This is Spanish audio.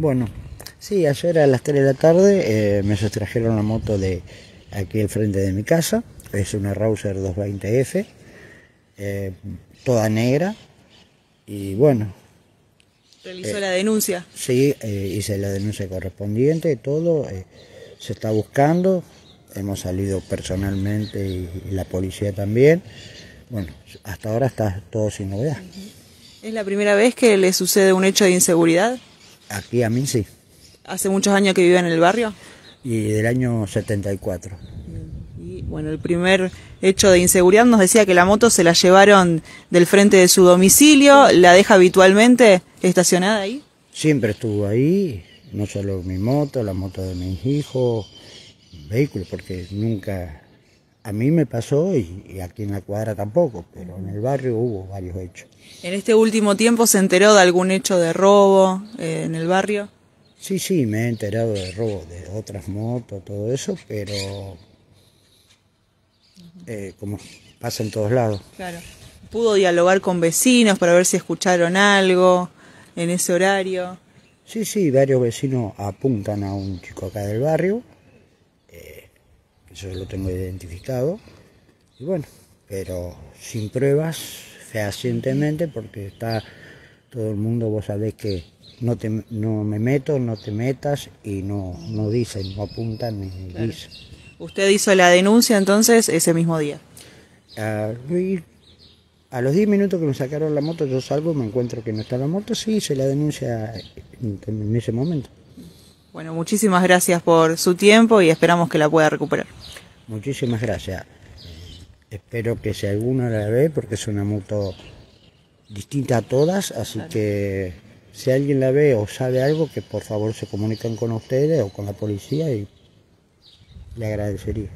Bueno, sí, ayer a las 3 de la tarde eh, me sustrajeron la moto de aquí al frente de mi casa. Es una Rouser 220F, eh, toda negra. Y bueno. ¿Realizó la denuncia? Sí, eh, hice la denuncia correspondiente, todo. se está buscando. Hemos salido personalmente y, y, la policía también. Bueno, hasta ahora está todo sin novedad. ¿Es la primera vez que le sucede un hecho de inseguridad? Aquí a mí sí. ¿Hace muchos años que vive en el barrio? Y del año 74. Y bueno, el primer hecho de inseguridad nos decía que la moto se la llevaron del frente de su domicilio, la deja habitualmente estacionada ahí. Siempre estuvo ahí, no solo mi moto, la moto de mis hijos, vehículos, porque nunca a mí me pasó y, aquí en la cuadra tampoco, pero en el barrio hubo varios hechos. ¿En este último tiempo se enteró de algún hecho de robo eh, en el barrio? Sí, sí, me he enterado de robo de otras motos, todo eso, pero eh, como pasa en todos lados. Claro. ¿Pudo dialogar con vecinos para ver si escucharon algo en ese horario? Sí, sí, varios vecinos apuntan a un chico acá del barrio eso lo tengo identificado. Y bueno, pero sin pruebas, fehacientemente, porque está todo el mundo, vos sabés que no, te, no me meto, no te metas y no, no dicen, no apuntan ni dicen. ¿Usted hizo la denuncia entonces ese mismo día? Ah, a, los 10 minutos que me sacaron la moto, yo salgo, me encuentro que no está la moto, sí, hice la denuncia en ese momento. Bueno, muchísimas gracias por su tiempo y esperamos que la pueda recuperar. Muchísimas gracias. Eh, espero que si alguno la ve, porque es una moto distinta a todas, así que si alguien la ve o sabe algo, que por favor se comuniquen con ustedes o con la policía y le agradecería.